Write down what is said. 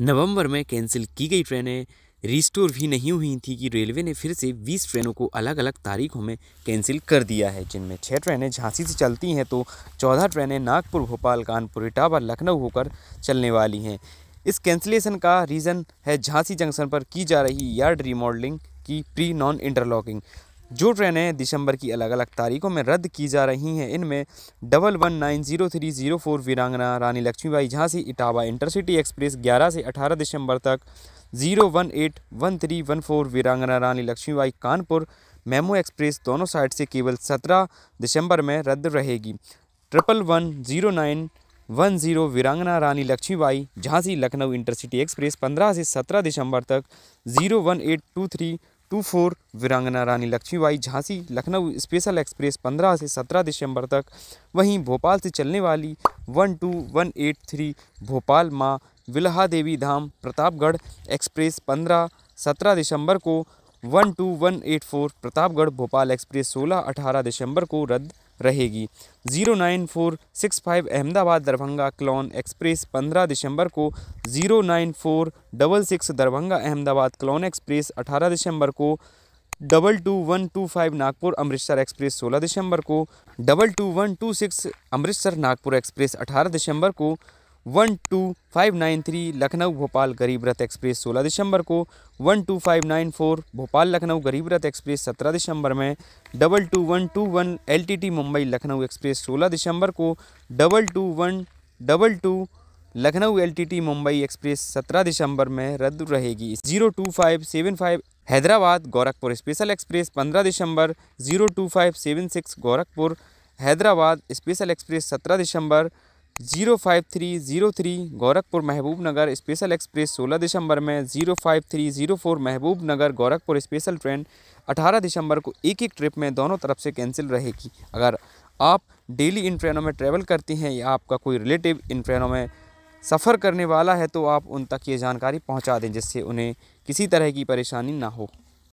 नवंबर में कैंसिल की गई ट्रेनें रिस्टोर भी नहीं हुई थी कि रेलवे ने फिर से 20 ट्रेनों को अलग अलग तारीखों में कैंसिल कर दिया है जिनमें छः ट्रेनें झांसी से चलती हैं तो 14 ट्रेनें नागपुर भोपाल कानपुर इटावा लखनऊ होकर चलने वाली हैं इस कैंसिलेशन का रीज़न है झांसी जंक्शन पर की जा रही यार्ड रिमॉडलिंग की प्री नॉन इंटरलॉकिंग जो ट्रेनें दिसंबर की अलग अलग तारीखों में रद्द की जा रही हैं इनमें double one nine zero three zero four Veerangana Rani Laxmibai Jhansi Etawah intercity express ग्यारह से अठारह दिसंबर तक zero one eight one three one four Veerangana Rani Laxmibai Kanpur MEMU express दोनों साइड से केवल सत्रह दिसंबर में रद्द रहेगी triple one zero nine one zero Veerangana Rani Laxmibai Jhansi Lucknow intercity express पंद्रह से सत्रह दिसंबर तक zero one eight two three two four Veerangana Rani Laxmibai Jhansi Lucknow special express पंद्रह से सत्रह दिसंबर तक वहीं भोपाल से चलने वाली one two one eight three Bhopal Maa Belha देवी धाम प्रतापगढ़ एक्सप्रेस पंद्रह सत्रह दिसंबर को one two one eight four Pratapgarh Bhopal express सोलह अठारह दिसंबर को रद्द रहेगी zero nine four six five Ahmedabad Darbhanga clone express पंद्रह दिसंबर को zero nine four double six Darbhanga Ahmedabad clone express अठारह दिसंबर को double two one two five Nagpur Amritsar express सोलह दिसंबर को double two one two six Amritsar Nagpur express अठारह दिसंबर को one two five nine three Lucknow Bhopal Garib Rath express सोलह दिसंबर को one two five nine four Bhopal Lucknow Garib Rath express सत्रह दिसंबर में double two one two one L T T Mumbai Lucknow express सोलह दिसंबर को double two one double two Lucknow L T T Mumbai express सत्रह दिसंबर में रद्द रहेगी zero two five seven five Hyderabad Gorakhpur special express पंद्रह दिसंबर zero two five seven six Gorakhpur Hyderabad special express सत्रह दिसंबर zero five three zero three Gorakhpur Mahbubnagar special express सोलह दिसंबर में zero five three zero four Mahbubnagar Gorakhpur special train अठारह दिसंबर को एक एक ट्रिप में दोनों तरफ से कैंसिल रहेगी अगर आप डेली इन ट्रेनों में ट्रेवल करती हैं या आपका कोई रिलेटिव इन ट्रेनों में सफ़र करने वाला है तो आप उन तक ये जानकारी पहुँचा दें जिससे उन्हें किसी तरह की परेशानी ना हो